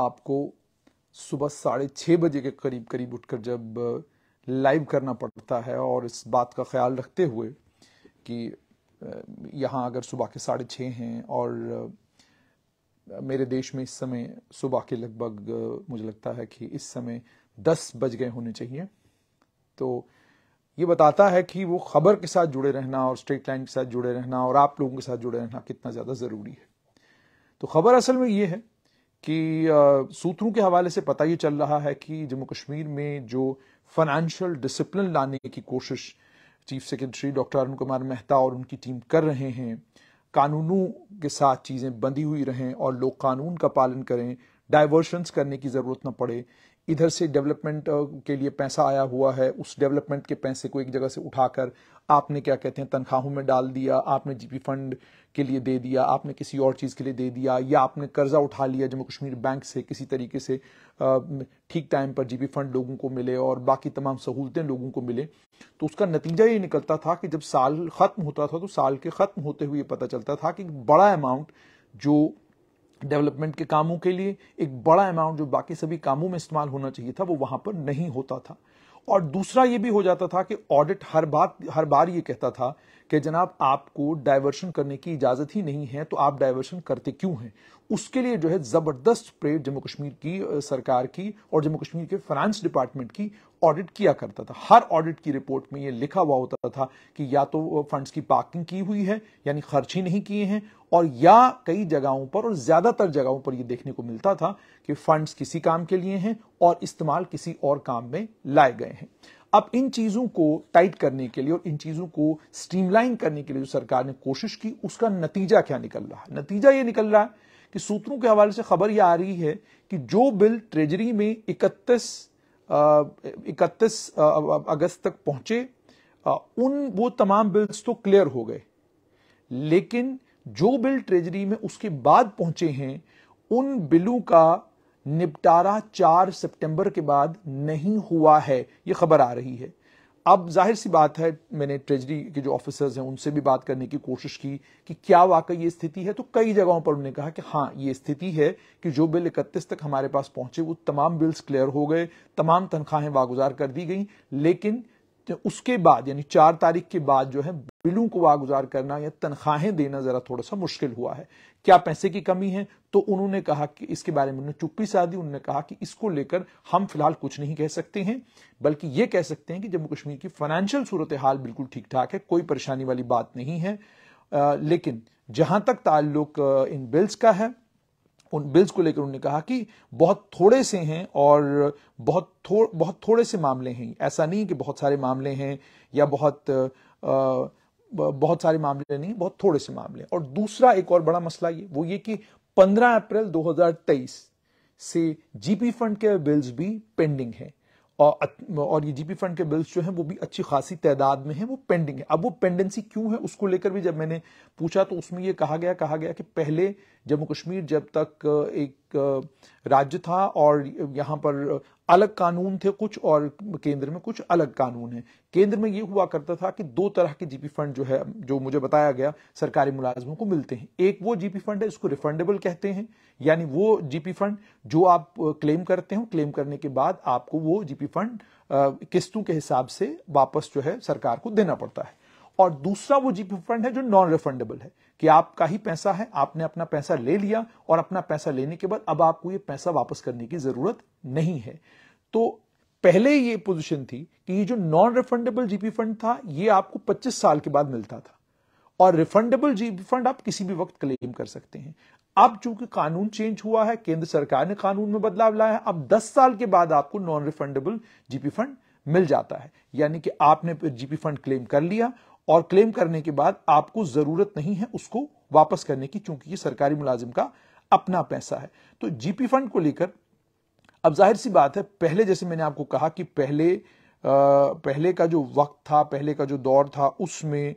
आपको सुबह साढ़े छः बजे के करीब करीब उठकर जब लाइव करना पड़ता है और इस बात का ख्याल रखते हुए कि यहाँ अगर सुबह के साढ़े छः हैं और मेरे देश में इस समय सुबह के लगभग मुझे लगता है कि इस समय दस बज गए होने चाहिए तो ये बताता है कि वो खबर के साथ जुड़े रहना और स्ट्रेट लाइन के साथ जुड़े रहना और आप लोगों के साथ जुड़े रहना कितना ज़्यादा ज़रूरी है तो खबर असल में ये है कि सूत्रों के हवाले से पता ये चल रहा है कि जम्मू कश्मीर में जो फाइनेंशियल डिसिप्लिन लाने की कोशिश chief secretary doctor Arun Kumar Mehta और उनकी टीम कर रहे हैं कानूनों के साथ चीज़ें बंधी हुई रहें और लोग कानून का पालन करें डाइवर्शंस करने की ज़रूरत न पड़े इधर से डेवलपमेंट के लिए पैसा आया हुआ है उस डेवलपमेंट के पैसे को एक जगह से उठाकर आपने क्या कहते हैं तनख्वाहों में डाल दिया आपने जीपी फंड के लिए दे दिया आपने किसी और चीज़ के लिए दे दिया या आपने कर्जा उठा लिया जम्मू कश्मीर बैंक से किसी तरीके से ठीक टाइम पर जीपी फंड लोगों को मिले और बाकी तमाम सहूलतें लोगों को मिले तो उसका नतीजा ये निकलता था कि जब साल ख़त्म होता था तो साल के ख़त्म होते हुए पता चलता था कि बड़ा अमाउंट जो डेवलपमेंट के कामों के लिए एक बड़ा अमाउंट जो बाकी सभी कामों में इस्तेमाल होना चाहिए था वो वहां पर नहीं होता था और दूसरा ये भी हो जाता था कि ऑडिट हर बात हर बार ये कहता था कि जनाब आपको डायवर्शन करने की इजाज़त ही नहीं है तो आप डायवर्शन करते क्यों हैं उसके लिए जो है ज़बरदस्त प्रेड जम्मू कश्मीर की सरकार की और जम्मू कश्मीर के फाइनेंस डिपार्टमेंट की ऑडिट किया करता था हर ऑडिट की रिपोर्ट में ये लिखा हुआ होता था कि या तो फंड्स की पार्किंग की हुई है यानी खर्च ही नहीं किए हैं और या कई जगहों पर और ज्यादातर जगहों पर ये देखने को मिलता था कि फंड्स किसी काम के लिए हैं और इस्तेमाल किसी और काम में लाए गए हैं अब इन चीजों को टाइट करने के लिए और इन चीजों को स्ट्रीमलाइन करने के लिए जो सरकार ने कोशिश की उसका नतीजा क्या निकल रहा है नतीजा ये निकल रहा है कि सूत्रों के हवाले से खबर यह आ रही है कि जो बिल ट्रेजरी में इकतीस इकतीस अगस्त तक पहुंचे आ, उन वो तमाम बिल्स तो क्लियर हो गए लेकिन जो बिल ट्रेजरी में उसके बाद पहुंचे हैं उन बिलों का निपटारा 4 सितंबर के बाद नहीं हुआ है ये खबर आ रही है अब जाहिर सी बात है मैंने ट्रेजरी के जो ऑफिसर्स हैं उनसे भी बात करने की कोशिश की कि क्या वाकई ये स्थिति है तो कई जगहों पर उन्होंने कहा कि हाँ ये स्थिति है कि जो बिल इकतीस तक हमारे पास पहुंचे वो तमाम बिल्स क्लियर हो गए तमाम तनख्वाहें वागुजार कर दी गई लेकिन उसके बाद यानी चार तारीख के बाद जो है बिलों को वागुजार करना या तनख्वाहें देना जरा थोड़ा सा मुश्किल हुआ है क्या पैसे की कमी है तो उन्होंने कहा कि इसके बारे में उन्होंने चुप्पी साधी उन्होंने कहा कि इसको लेकर हम फिलहाल कुछ नहीं कह सकते हैं बल्कि ये कह सकते हैं कि जम्मू कश्मीर की फाइनेंशियल सूरत हाल बिल्कुल ठीक ठाक है कोई परेशानी वाली बात नहीं है आ, लेकिन जहां तक ताल्लुक इन बिल्स का है उन बिल्स को लेकर उन्होंने कहा कि बहुत थोड़े से हैं और बहुत थो, बहुत थोड़े से मामले हैं ऐसा नहीं कि बहुत सारे मामले हैं या बहुत आ, बहुत सारे मामले नहीं बहुत थोड़े से मामले और दूसरा एक और बड़ा मसला ये वो ये कि 15 अप्रैल 2023 से जीपी फंड के बिल्स भी पेंडिंग है और और ये जीपी फंड के बिल्स जो हैं वो भी अच्छी खासी तादाद में है वो पेंडिंग है अब वो पेंडेंसी क्यों है उसको लेकर भी जब मैंने पूछा तो उसमें ये कहा गया कहा गया कि पहले जम्मू कश्मीर जब तक एक एक राज्य था और यहाँ पर अलग कानून थे कुछ और केंद्र में कुछ अलग कानून है केंद्र में ये हुआ करता था कि दो तरह के जीपी फंड जो है जो मुझे बताया गया सरकारी मुलाजमों को मिलते हैं एक वो जीपी फंड है इसको रिफंडेबल कहते हैं यानी वो जीपी फंड जो आप क्लेम करते हो क्लेम करने के बाद आपको वो जीपी फंड किस्तों के हिसाब से वापस जो है सरकार को देना पड़ता है और दूसरा वो जीपी फंड है जो नॉन रिफंडेबल है कि आपका ही पैसा है आपने अपना पैसा ले लिया और अपना पैसा लेने के बाद अब आपको ये पैसा वापस करने की जरूरत नहीं है तो पहले ये पोजीशन थी कि ये जो नॉन रिफंडेबल जीपी फंड था ये आपको 25 साल के बाद मिलता था और रिफंडेबल जीपी फंड आप किसी भी वक्त क्लेम कर सकते हैं अब चूंकि कानून चेंज हुआ है केंद्र सरकार ने कानून में बदलाव लाया है अब दस साल के बाद आपको नॉन रिफंडेबल जीपी फंड मिल जाता है यानी कि आपने जीपी फंड क्लेम कर लिया और क्लेम करने के बाद आपको जरूरत नहीं है उसको वापस करने की चूंकि ये सरकारी मुलाजिम का अपना पैसा है तो जीपी फंड को लेकर अब जाहिर सी बात है पहले जैसे मैंने आपको कहा कि पहले आ, पहले का जो वक्त था पहले का जो दौर था उसमें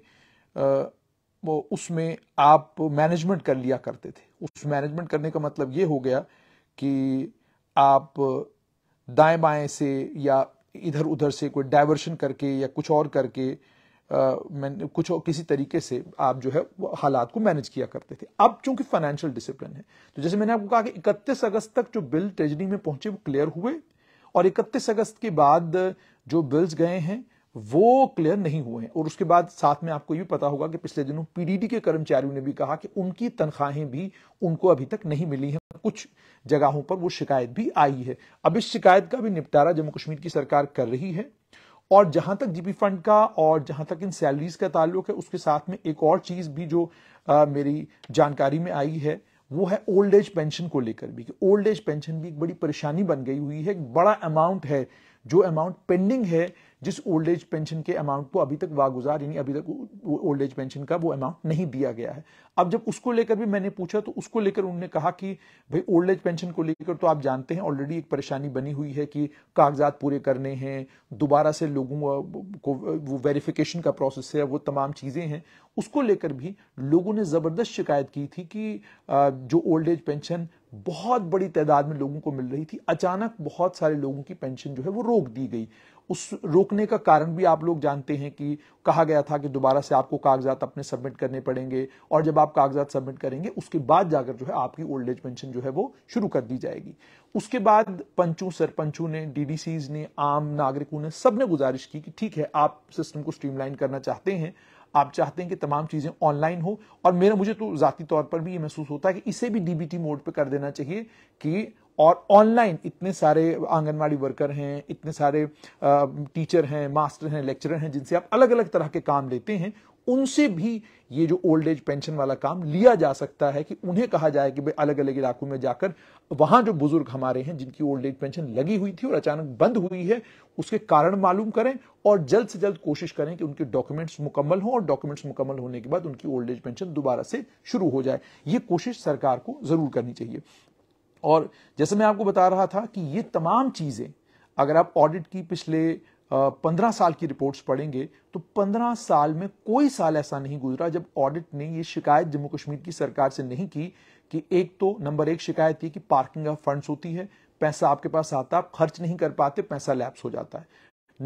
वो उसमें आप मैनेजमेंट कर लिया करते थे उस मैनेजमेंट करने का मतलब ये हो गया कि आप दाएं बाएं से या इधर उधर से कोई डायवर्शन करके या कुछ और करके मैं कुछ किसी तरीके से आप जो है हालात को मैनेज किया करते थे अब चूंकि फाइनेंशियल डिसिप्लिन है तो जैसे मैंने आपको कहा कि 31 अगस्त तक जो बिल ट्रेजरी में पहुंचे वो क्लियर हुए और 31 अगस्त के बाद जो बिल्स गए हैं वो क्लियर नहीं हुए हैं और उसके बाद साथ में आपको ये पता होगा कि पिछले दिनों पीडीडी के कर्मचारियों ने भी कहा कि उनकी तनख्वाहें भी उनको अभी तक नहीं मिली हैं कुछ जगहों पर वो शिकायत भी आई है अब इस शिकायत का भी निपटारा जम्मू कश्मीर की सरकार कर रही है और जहां तक जीपी फंड का और जहां तक इन सैलरीज का ताल्लुक है उसके साथ में एक और चीज भी जो आ, मेरी जानकारी में आई है वो है ओल्ड एज पेंशन को लेकर भी कि ओल्ड एज पेंशन भी एक बड़ी परेशानी बन गई हुई है बड़ा अमाउंट है जो अमाउंट पेंडिंग है जिस ओल्ड एज पेंशन के अमाउंट को अभी तक वागुजार यानी अभी तक ओल्ड एज पेंशन का वो अमाउंट नहीं दिया गया है अब जब उसको लेकर भी मैंने पूछा तो उसको लेकर उन्होंने कहा कि भाई ओल्ड एज पेंशन को लेकर तो आप जानते हैं ऑलरेडी एक परेशानी बनी हुई है कि कागजात पूरे करने हैं दोबारा से लोगों को वो वेरिफिकेशन का प्रोसेस है वो तमाम चीज़ें हैं उसको लेकर भी लोगों ने ज़बरदस्त शिकायत की थी कि जो ओल्ड एज पेंशन बहुत बड़ी तादाद में लोगों को मिल रही थी अचानक बहुत सारे लोगों की पेंशन जो है वो रोक दी गई उस रोकने का कारण भी आप लोग जानते हैं कि कहा गया था कि दोबारा से आपको कागजात अपने सबमिट करने पड़ेंगे और जब आप कागजात सबमिट करेंगे उसके बाद जाकर जो है आपकी ओल्ड एज पेंशन जो है वो शुरू कर दी जाएगी उसके बाद पंचों सरपंचों ने डीडीसीज ने आम नागरिकों ने सबने गुजारिश की कि ठीक है आप सिस्टम को स्ट्रीमलाइन करना चाहते हैं आप चाहते हैं कि तमाम चीज़ें ऑनलाइन हो और मेरा मुझे तो ज़ाती तौर पर भी ये महसूस होता है कि इसे भी डीबीटी मोड पर कर देना चाहिए कि और ऑनलाइन इतने सारे आंगनवाड़ी वर्कर हैं इतने सारे टीचर हैं मास्टर हैं लेक्चरर हैं जिनसे आप अलग अलग तरह के काम लेते हैं उनसे भी ये जो ओल्ड एज पेंशन वाला काम लिया जा सकता है कि उन्हें कहा जाए कि भाई अलग अलग इलाकों में जाकर वहां जो बुजुर्ग हमारे हैं जिनकी ओल्ड एज पेंशन लगी हुई थी और अचानक बंद हुई है उसके कारण मालूम करें और जल्द से जल्द कोशिश करें कि उनके डॉक्यूमेंट्स मुकम्मल हों और डॉक्यूमेंट्स मुकम्मल होने के बाद उनकी ओल्ड एज पेंशन दोबारा से शुरू हो जाए ये कोशिश सरकार को जरूर करनी चाहिए और जैसे मैं आपको बता रहा था कि ये तमाम चीज़ें अगर आप ऑडिट की पिछले पंद्रह साल की रिपोर्ट्स पढ़ेंगे तो पंद्रह साल में कोई साल ऐसा नहीं गुजरा जब ऑडिट ने ये शिकायत जम्मू कश्मीर की सरकार से नहीं की कि एक तो नंबर एक शिकायत थी कि पार्किंग ऑफ फंड्स होती है पैसा आपके पास आता आप खर्च नहीं कर पाते पैसा लैप्स हो जाता है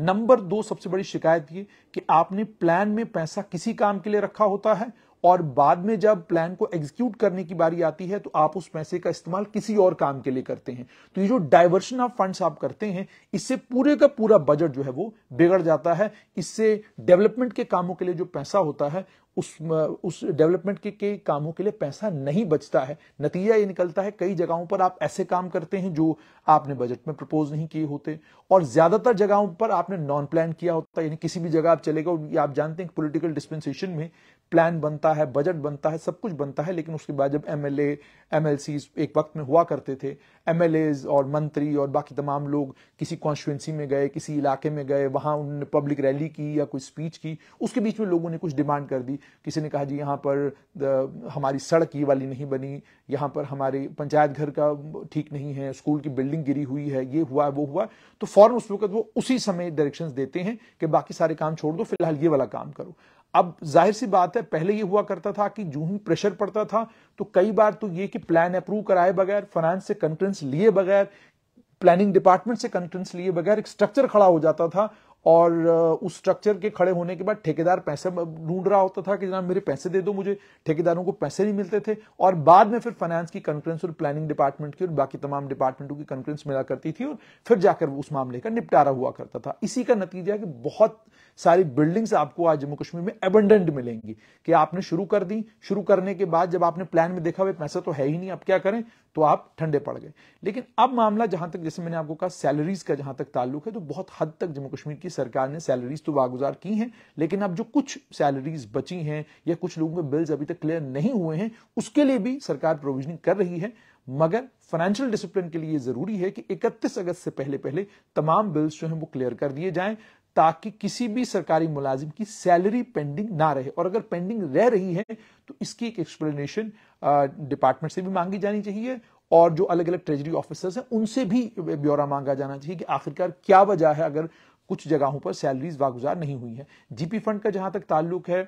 नंबर दो सबसे बड़ी शिकायत ये कि आपने प्लान में पैसा किसी काम के लिए रखा होता है और बाद में जब प्लान को एग्जीक्यूट करने की बारी आती है तो आप उस पैसे का इस्तेमाल किसी और काम के लिए करते हैं तो ये जो डायवर्शन ऑफ फंड्स आप करते हैं इससे पूरे का पूरा बजट जो है वो बिगड़ जाता है इससे डेवलपमेंट के कामों के लिए जो पैसा होता है उस उस डेवलपमेंट के, के कामों के लिए पैसा नहीं बचता है नतीजा ये निकलता है कई जगहों पर आप ऐसे काम करते हैं जो आपने बजट में प्रपोज नहीं किए होते और ज्यादातर जगहों पर आपने नॉन प्लान किया होता है यानी किसी भी जगह आप चले गए आप जानते हैं पॉलिटिकल डिस्पेंसेशन में प्लान बनता है बजट बनता है सब कुछ बनता है लेकिन उसके बाद जब एम एल एक वक्त में हुआ करते थे एम और मंत्री और बाकी तमाम लोग किसी कॉन्स्टिटेंसी में गए किसी इलाके में गए वहाँ उन्होंने पब्लिक रैली की या कोई स्पीच की उसके बीच में लोगों ने कुछ डिमांड कर दी किसी ने कहा जी यहाँ पर हमारी सड़क ये वाली नहीं बनी यहाँ पर हमारे पंचायत घर का ठीक नहीं है स्कूल की बिल्डिंग गिरी हुई है ये हुआ वो हुआ तो फौरन उस वक्त वो उसी समय डायरेक्शन देते हैं कि बाकी सारे काम छोड़ दो फिलहाल ये वाला काम करो अब जाहिर सी बात है पहले ये हुआ करता था कि जू ही प्रेशर पड़ता था तो कई बार तो ये कि प्लान अप्रूव कराए बगैर फाइनेंस से कंफ्रेंस लिए बगैर प्लानिंग डिपार्टमेंट से कंटेंस लिए बगैर एक स्ट्रक्चर खड़ा हो जाता था और उस स्ट्रक्चर के खड़े होने के बाद ठेकेदार पैसे ढूंढ रहा होता था कि जनाब मेरे पैसे दे दो मुझे ठेकेदारों को पैसे नहीं मिलते थे और बाद में फिर फाइनेंस की कंफ्रेंस और प्लानिंग डिपार्टमेंट की और बाकी तमाम डिपार्टमेंटों की कंफ्रेंस मिला करती थी और फिर जाकर उस मामले का निपटारा हुआ करता था इसी का नतीजा है कि बहुत सारी बिल्डिंग्स आपको आज जम्मू कश्मीर में एबंडेंट मिलेंगी कि आपने शुरू कर दी शुरू करने के बाद जब आपने प्लान में देखा भाई पैसा तो है ही नहीं अब क्या करें तो आप ठंडे पड़ गए लेकिन अब मामला जहां तक जैसे मैंने आपको कहा सैलरीज का जहां तक ताल्लुक है तो बहुत हद तक जम्मू कश्मीर की सरकार ने सैलरीज तो वागुजार की हैं लेकिन अब जो कुछ सैलरीज बची हैं या कुछ लोगों के बिल्स अभी तक क्लियर नहीं हुए हैं उसके लिए भी सरकार प्रोविजनिंग कर रही है मगर फाइनेंशियल डिसिप्लिन के लिए जरूरी है कि 31 अगस्त से पहले पहले तमाम बिल्स जो हैं वो क्लियर कर दिए जाएं ताकि किसी भी सरकारी मुलाजिम की सैलरी पेंडिंग ना रहे और अगर पेंडिंग रह रही है तो इसकी एक एक्सप्लेनेशन डिपार्टमेंट से भी मांगी जानी चाहिए और जो अलग अलग ट्रेजरी ऑफिसर्स हैं उनसे भी ब्यौरा मांगा जाना चाहिए कि आखिरकार क्या वजह है अगर कुछ जगहों पर सैलरीज वागुजार नहीं हुई हैं जीपी फंड का जहां तक ताल्लुक है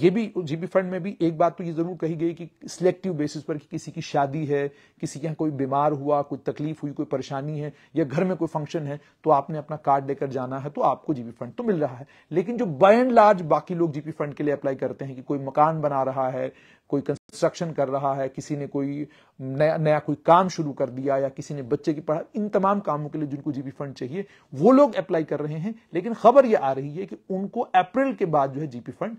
ये भी जीपी फंड में भी एक बात तो ये जरूर कही गई कि सिलेक्टिव बेसिस पर कि किसी की शादी है किसी के यहाँ कोई बीमार हुआ कोई तकलीफ हुई कोई परेशानी है या घर में कोई फंक्शन है तो आपने अपना कार्ड लेकर जाना है तो आपको जीपी फंड तो मिल रहा है लेकिन जो बाय एंड लार्ज बाकी लोग जीपी फंड के लिए अप्लाई करते हैं कि कोई मकान बना रहा है कोई कंस्ट्रक्शन कर रहा है किसी ने कोई नया नया कोई काम शुरू कर दिया या किसी ने बच्चे की पढ़ाई इन तमाम कामों के लिए जिनको जीबी फंड चाहिए वो लोग अप्लाई कर रहे हैं लेकिन खबर ये आ रही है कि उनको अप्रैल के बाद जो है जीपी फंड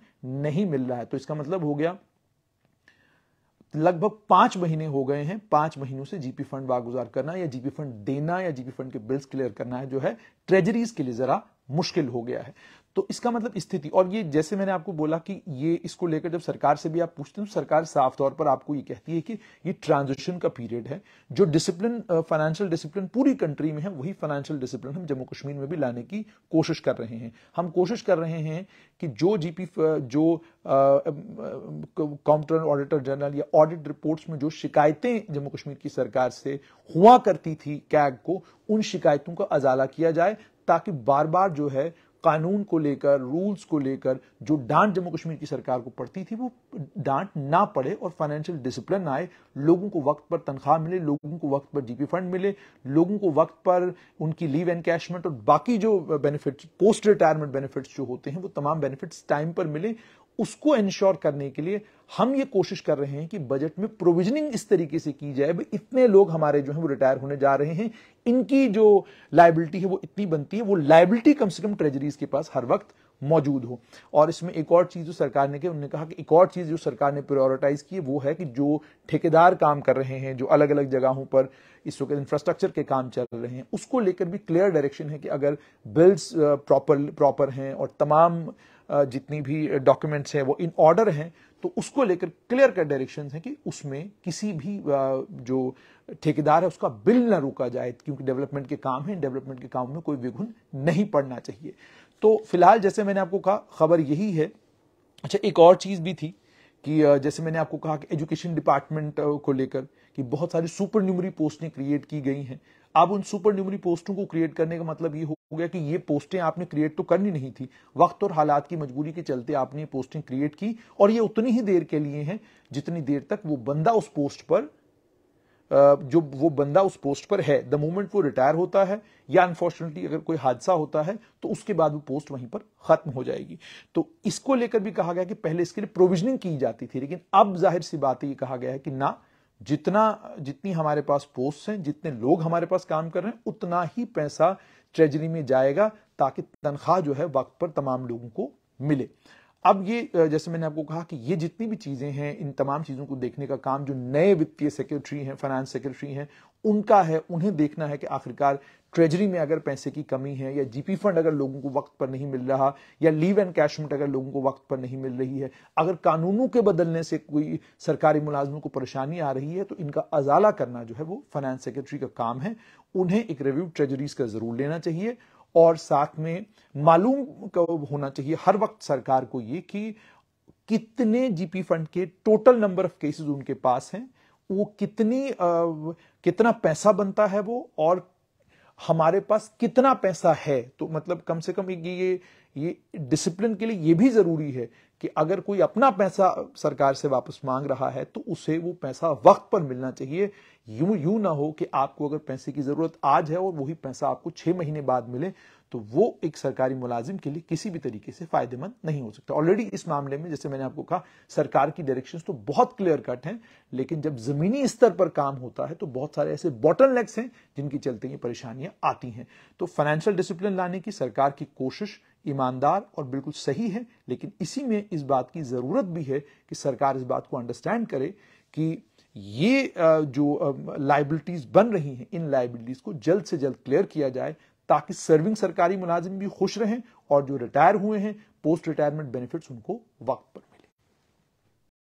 नहीं मिल रहा है तो इसका मतलब हो गया लगभग पांच महीने हो गए हैं पांच महीनों से जीपी फंड वागुजार करना या जीपी फंड देना या जीपी फंड के बिल्स क्लियर करना है जो है ट्रेजरीज के लिए जरा मुश्किल हो गया है तो इसका मतलब स्थिति और ये जैसे मैंने आपको बोला कि ये इसको लेकर जब सरकार से भी आप पूछते तो सरकार साफ तौर पर आपको ये कहती है कि ये ट्रांजिशन का पीरियड है जो डिसिप्लिन फाइनेंशियल डिसिप्लिन पूरी कंट्री में है वही फाइनेंशियल डिसिप्लिन हम जम्मू कश्मीर में भी लाने की कोशिश कर रहे हैं हम कोशिश कर रहे हैं कि जो जीपी जो काउंटर ऑडिटर जनरल या ऑडिट रिपोर्ट्स में जो शिकायतें जम्मू कश्मीर की सरकार से हुआ करती थी कैग को उन शिकायतों का अजाला किया जाए ताकि बार बार जो है कानून को लेकर रूल्स को लेकर जो डांट जम्मू कश्मीर की सरकार को पड़ती थी वो डांट ना पड़े और फाइनेंशियल डिसिप्लिन आए लोगों को वक्त पर तनख्वाह मिले लोगों को वक्त पर जीपी फंड मिले लोगों को वक्त पर उनकी लीव एनकैशमेंट और बाकी जो बेनिफिट्स पोस्ट रिटायरमेंट बेनिफिट्स जो होते हैं वो तमाम बेनिफिट्स टाइम पर मिले उसको इंश्योर करने के लिए हम ये कोशिश कर रहे हैं कि बजट में प्रोविजनिंग इस तरीके से की जाए भाई इतने लोग हमारे जो हैं वो रिटायर होने जा रहे हैं इनकी जो लाइबिलिटी है वो इतनी बनती है वो लाइबिलिटी कम से कम ट्रेजरीज के पास हर वक्त मौजूद हो और इसमें एक और चीज़ जो सरकार ने की उन्होंने कहा कि एक और चीज़ जो सरकार ने प्रायोरिटाइज की है वो है कि जो ठेकेदार काम कर रहे हैं जो अलग अलग जगहों पर इस वक्त इंफ्रास्ट्रक्चर के काम चल रहे हैं उसको लेकर भी क्लियर डायरेक्शन है कि अगर बिल्स प्रॉपर प्रॉपर हैं और तमाम जितनी भी डॉक्यूमेंट्स हैं वो इन ऑर्डर हैं तो उसको लेकर क्लियर कट डायरेक्शन है कि उसमें किसी भी जो ठेकेदार है उसका बिल ना रोका जाए क्योंकि डेवलपमेंट के काम है डेवलपमेंट के काम में कोई विघुन नहीं पड़ना चाहिए तो फिलहाल जैसे मैंने आपको कहा खबर यही है अच्छा एक और चीज़ भी थी कि जैसे मैंने आपको कहा कि एजुकेशन डिपार्टमेंट को लेकर कि बहुत सारी सुपर न्यूमरी पोस्टें क्रिएट की गई हैं अब उन सुपर न्यूमरी पोस्टों को क्रिएट करने का मतलब ये हो हो गया कि ये पोस्टें आपने क्रिएट तो करनी नहीं थी वक्त और हालात की मजबूरी के चलते आपने पोस्टें क्रिएट की और ये उतनी ही देर के लिए हैं जितनी देर तक वो बंदा उस पोस्ट पर जो वो बंदा उस पोस्ट पर है द मोमेंट वो रिटायर होता है या अनफॉर्चुनेटली अगर कोई हादसा होता है तो उसके बाद वो पोस्ट वहीं पर खत्म हो जाएगी तो इसको लेकर भी कहा गया कि पहले इसके लिए प्रोविजनिंग की जाती थी लेकिन अब जाहिर सी बात ये कहा गया है कि ना जितना जितनी हमारे पास पोस्ट हैं जितने लोग हमारे पास काम कर रहे हैं उतना ही पैसा ट्रेजरी में जाएगा ताकि तनख्वाह जो है वक्त पर तमाम लोगों को मिले अब ये जैसे मैंने आपको कहा कि ये जितनी भी चीज़ें हैं इन तमाम चीज़ों को देखने का काम जो नए वित्तीय सेक्रेटरी हैं फाइनेंस सेक्रेटरी हैं उनका है उन्हें देखना है कि आखिरकार ट्रेजरी में अगर पैसे की कमी है या जीपी फंड अगर लोगों को वक्त पर नहीं मिल रहा या लीव एंड कैशमेंट अगर लोगों को वक्त पर नहीं मिल रही है अगर कानूनों के बदलने से कोई सरकारी मुलाजमों को परेशानी आ रही है तो इनका अजाला करना जो है वो फाइनेंस सेक्रेटरी का काम है उन्हें एक रिव्यू ट्रेजरीज का जरूर लेना चाहिए और साथ में मालूम होना चाहिए हर वक्त सरकार को ये कि कितने जीपी फंड के टोटल नंबर ऑफ केसेस उनके पास हैं वो कितनी आ, कितना पैसा बनता है वो और हमारे पास कितना पैसा है तो मतलब कम से कम ये ये डिसिप्लिन के लिए ये भी जरूरी है कि अगर कोई अपना पैसा सरकार से वापस मांग रहा है तो उसे वो पैसा वक्त पर मिलना चाहिए यूं यूं ना हो कि आपको अगर पैसे की जरूरत आज है और वही पैसा आपको छह महीने बाद मिले तो वो एक सरकारी मुलाजिम के लिए किसी भी तरीके से फायदेमंद नहीं हो सकता ऑलरेडी इस मामले में जैसे मैंने आपको कहा सरकार की डायरेक्शन तो बहुत क्लियर कट हैं लेकिन जब जमीनी स्तर पर काम होता है तो बहुत सारे ऐसे बॉटल नेक्स हैं जिनकी चलते ये परेशानियां आती हैं तो फाइनेंशियल डिसिप्लिन लाने की सरकार की कोशिश ईमानदार और बिल्कुल सही है लेकिन इसी में इस बात की जरूरत भी है कि सरकार इस बात को अंडरस्टैंड करे कि ये जो लाइबिलिटीज़ बन रही हैं इन लाइबिलिटीज़ को जल्द से जल्द क्लियर किया जाए ताकि सर्विंग सरकारी मुलाजिम भी खुश रहें और जो रिटायर हुए हैं पोस्ट रिटायरमेंट बेनिफिट्स उनको वक्त पर